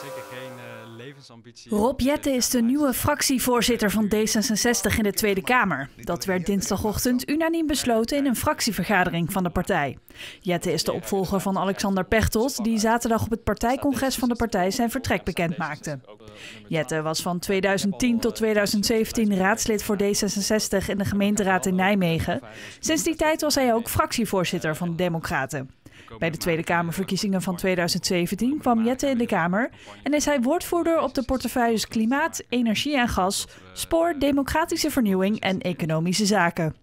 zeker geen eh, levensambitie. Rob Jette is de nieuwe fractievoorzitter van D66 in de Tweede Kamer. Dat werd dinsdagochtend unaniem besloten in een fractievergadering van de partij. Jette is de opvolger van Alexander Pechtold, die zaterdag op het partijcongres van de partij zijn vertrek bekend maakte. Jette was van 2010 tot 2017 raadslid voor D66 in de gemeenteraad in Nijmegen. Sinds die tijd was hij ook fractievoorzitter van de Democraten. Bij de Tweede Kamerverkiezingen van 2017 kwam Jette in de Kamer en is hij woordvoerder op de portefeuilles Klimaat, Energie en Gas, Spoor, Democratische Vernieuwing en Economische Zaken.